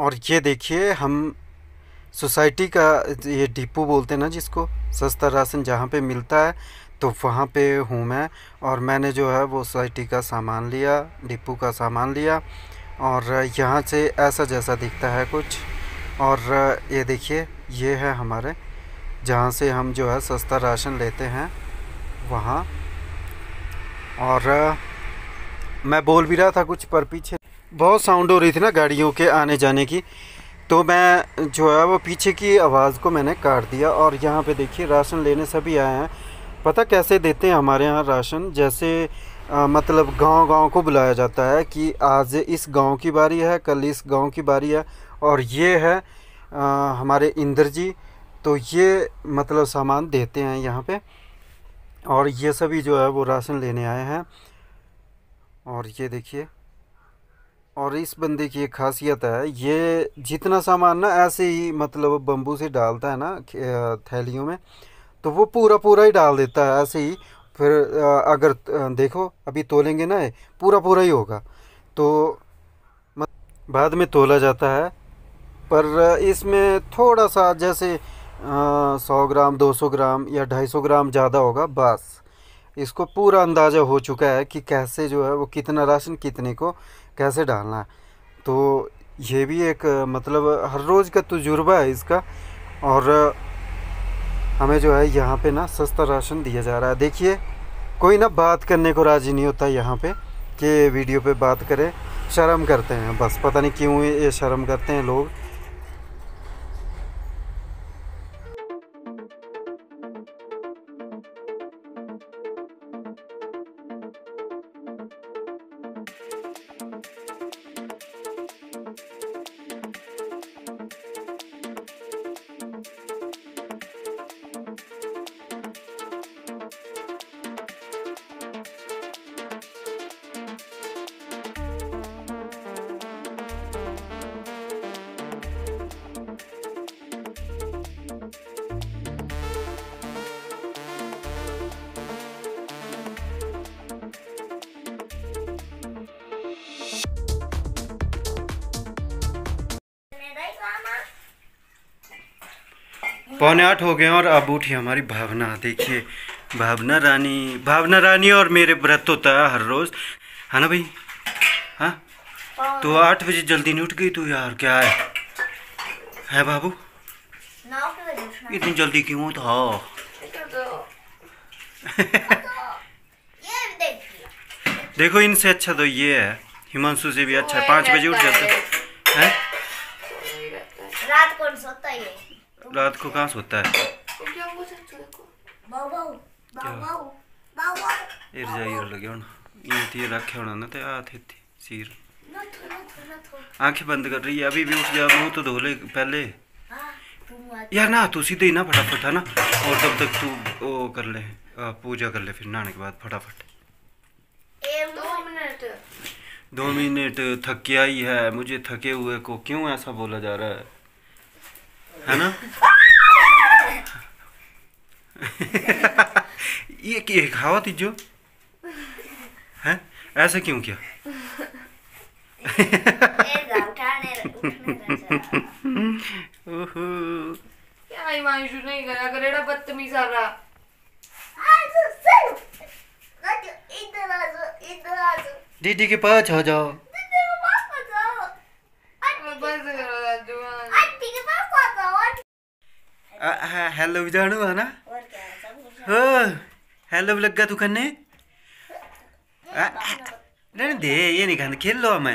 और ये देखिए हम सोसाइटी का ये डिपो बोलते हैं ना जिसको सस्ता राशन जहाँ पे मिलता है तो वहाँ पे हूँ मैं और मैंने जो है वो सोसाइटी का सामान लिया डिपो का सामान लिया और यहाँ से ऐसा जैसा दिखता है कुछ और ये देखिए ये है हमारे जहाँ से हम जो है सस्ता राशन लेते हैं वहाँ और मैं बोल भी रहा था कुछ पर पीछे बहुत साउंड हो रही थी ना गाड़ियों के आने जाने की तो मैं जो है वो पीछे की आवाज़ को मैंने काट दिया और यहाँ पे देखिए राशन लेने सभी आए हैं पता कैसे देते हैं हमारे यहाँ राशन जैसे आ, मतलब गांव गांव को बुलाया जाता है कि आज इस गांव की बारी है कल इस गांव की बारी है और ये है आ, हमारे इंद्र जी तो ये मतलब सामान देते हैं यहाँ पर और ये सभी जो है वो राशन लेने आए हैं और ये देखिए और इस बंदे की एक खासियत है ये जितना सामान ना ऐसे ही मतलब बम्बू से डालता है ना थैलियों में तो वो पूरा पूरा ही डाल देता है ऐसे ही फिर अगर देखो अभी तोलेंगे ना पूरा पूरा ही होगा तो बाद में तोला जाता है पर इसमें थोड़ा सा जैसे सौ ग्राम दो सौ ग्राम या ढाई सौ ग्राम ज़्यादा होगा बस इसको पूरा अंदाज़ा हो चुका है कि कैसे जो है वो कितना राशन कितने को कैसे डालना है तो ये भी एक मतलब हर रोज़ का तजुर्बा है इसका और हमें जो है यहाँ पे ना सस्ता राशन दिया जा रहा है देखिए कोई ना बात करने को राज़ी नहीं होता यहाँ पे कि वीडियो पे बात करें शर्म करते हैं बस पता नहीं क्यों ये शर्म करते हैं लोग पौने आठ हो गए और अब उठी हमारी भावना देखिए भावना रानी भावना रानी और मेरे व्रत होता है हर रोज़ है हाँ ना भाई हाँ तो हाँ। आठ बजे जल्दी नहीं उठ गई तू यार क्या है है बाबू इतनी जल्दी क्यों था देखो इनसे अच्छा तो ये है हिमांशु से भी अच्छा है पाँच बजे उठ जाता है रात कौन सोता है रात को कहाँ सोता है आंखें बंद कर रही है अभी भी उठ जा मुंह तो धो ले पहले हाँ, यार ना तू सीधे ही ना फटाफट है ना और तब तक तू वो कर ले पूजा कर ले फिर नहाने के बाद फटाफट दो मिनट थकिया ही है मुझे थके हुए को क्यों ऐसा बोला जा रहा है है ना ये क्या खावा तीजो है ऐसा क्यों क्या नहीं कर तो दीदी के पास आ जाओ हेलो जानु है ना हो हेलो लग्गा तू खन्ने नहीं दे ये नहीं खाने खेल लो हमें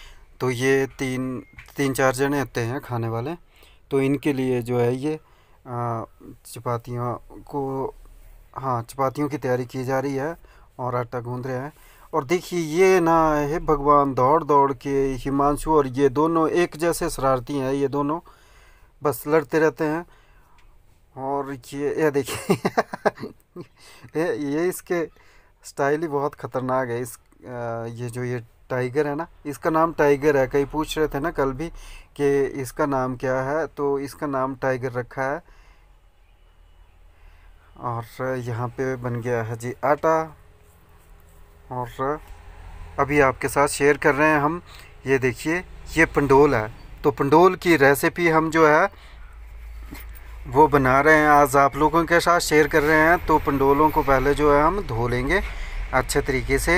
तो ये तीन तीन चार जने होते हैं खाने वाले तो इनके लिए जो है ये चपातियों को हाँ चपातियों की तैयारी की जा रही है और आटा गूँध रहे हैं और देखिए ये ना है भगवान दौड़ दौड़ के हिमांशु और ये दोनों एक जैसे शरारती हैं ये दोनों बस लड़ते रहते हैं और ये ये देखिए ये, इसके स्टाइल ही बहुत ख़तरनाक है इस ये जो ये टाइगर है ना इसका नाम टाइगर है कई पूछ रहे थे ना कल भी कि इसका नाम क्या है तो इसका नाम टाइगर रखा है और यहाँ पे बन गया है जी आटा और अभी आपके साथ शेयर कर रहे हैं हम ये देखिए ये पंडोल है तो पंडोल की रेसिपी हम जो है वो बना रहे हैं आज आप लोगों के साथ शेयर कर रहे हैं तो पंडोलों को पहले जो है हम धो लेंगे अच्छे तरीके से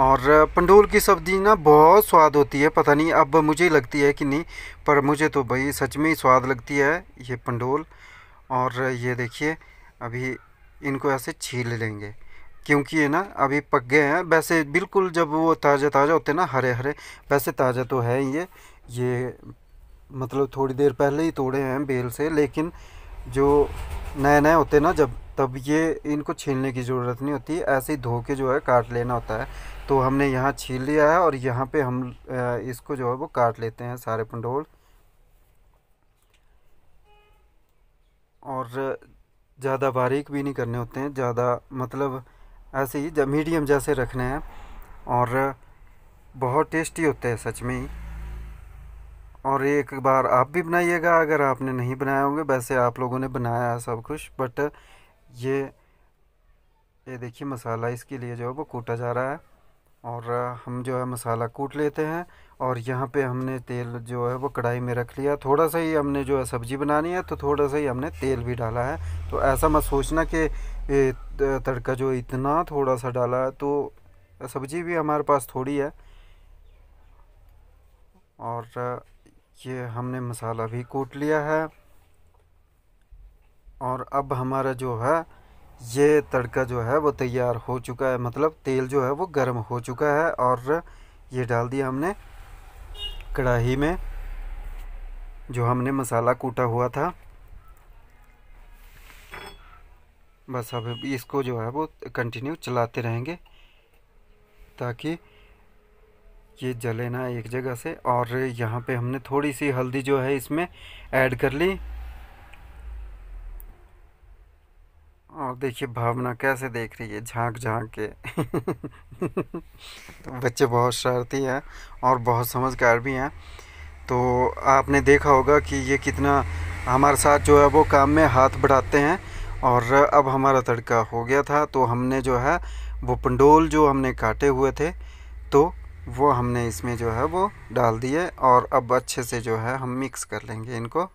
और पंडोल की सब्ज़ी ना बहुत स्वाद होती है पता नहीं अब मुझे लगती है कि नहीं पर मुझे तो भाई सच में ही स्वाद लगती है ये पंडोल और ये देखिए अभी इनको ऐसे छील लेंगे क्योंकि ये ना अभी पक गए हैं वैसे बिल्कुल जब वो ताज़ा ताज़ा होते हैं ना हरे हरे वैसे ताज़ा तो है ये ये मतलब थोड़ी देर पहले ही तोड़े हैं बेल से लेकिन जो नए नए होते ना जब तब ये इनको छीलने की ज़रूरत नहीं होती ऐसे ही धो के जो है काट लेना होता है तो हमने यहाँ छील लिया है और यहाँ पे हम इसको जो है वो काट लेते हैं सारे पंडोल और ज़्यादा बारीक भी नहीं करने होते हैं ज़्यादा मतलब ऐसे ही जब मीडियम जैसे रखने हैं और बहुत टेस्टी होते हैं सच में और एक बार आप भी बनाइएगा अगर आपने नहीं बनाए होंगे वैसे आप लोगों ने बनाया है सब कुछ बट ये ये देखिए मसाला इसके लिए जो है वो कूटा जा रहा है और हम जो है मसाला कूट लेते हैं और यहाँ पे हमने तेल जो है वो कढ़ाई में रख लिया थोड़ा सा ही हमने जो है सब्ज़ी बनानी है तो थोड़ा सा ही हमने तेल भी डाला है तो ऐसा मत सोचना कि तड़का जो इतना थोड़ा सा डाला है तो सब्ज़ी भी हमारे पास थोड़ी है और ये हमने मसाला भी कूट लिया है और अब हमारा जो है ये तड़का जो है वो तैयार हो चुका है मतलब तेल जो है वो गर्म हो चुका है और ये डाल दिया हमने कढ़ाई में जो हमने मसाला कूटा हुआ था बस अब इसको जो है वो कंटिन्यू चलाते रहेंगे ताकि ये जले ना एक जगह से और यहाँ पे हमने थोड़ी सी हल्दी जो है इसमें ऐड कर ली और देखिए भावना कैसे देख रही है झांक झांक के तो बच्चे बहुत शरारती हैं और बहुत समझदार भी हैं तो आपने देखा होगा कि ये कितना हमारे साथ जो है वो काम में हाथ बढ़ाते हैं और अब हमारा तड़का हो गया था तो हमने जो है वो पंडोल जो हमने काटे हुए थे तो वो हमने इसमें जो है वो डाल दिए और अब अच्छे से जो है हम मिक्स कर लेंगे इनको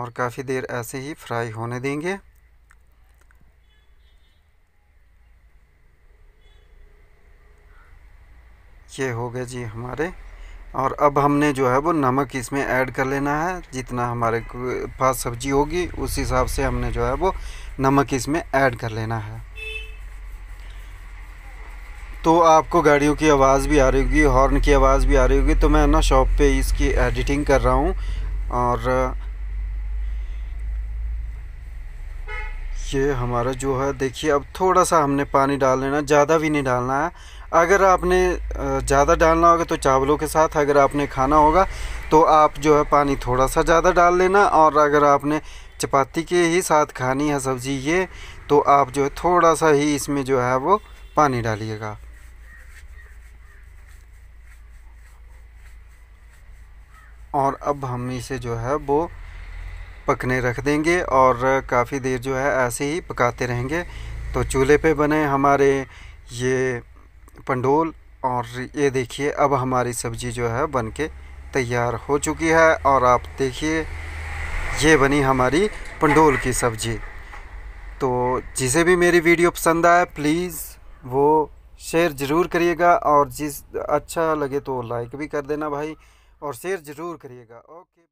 और काफ़ी देर ऐसे ही फ्राई होने देंगे ये हो गए जी हमारे और अब हमने जो है वो नमक इसमें ऐड कर लेना है जितना हमारे पास सब्ज़ी होगी उस हिसाब से हमने जो है वो नमक इसमें ऐड कर लेना है तो आपको गाड़ियों की आवाज़ भी आ रही होगी हॉर्न की आवाज़ भी आ रही होगी तो मैं ना शॉप पे इसकी एडिटिंग कर रहा हूँ और ये हमारा जो है देखिए अब थोड़ा सा हमने पानी डाल लेना ज़्यादा भी नहीं डालना है अगर आपने ज़्यादा डालना होगा तो चावलों के साथ अगर आपने खाना होगा तो आप जो है पानी थोड़ा सा ज़्यादा डाल लेना और अगर आपने चपाती के ही साथ खानी है सब्ज़ी ये तो आप जो है थोड़ा सा ही इसमें जो है वो पानी डालिएगा और अब हम इसे जो है वो पकने रख देंगे और काफ़ी देर जो है ऐसे ही पकाते रहेंगे तो चूल्हे पे बने हमारे ये पंडोल और ये देखिए अब हमारी सब्ज़ी जो है बन के तैयार हो चुकी है और आप देखिए ये बनी हमारी पंडोल की सब्ज़ी तो जिसे भी मेरी वीडियो पसंद आए प्लीज़ वो शेयर ज़रूर करिएगा और जिस अच्छा लगे तो लाइक भी कर देना भाई और शेयर ज़रूर करिएगा ओके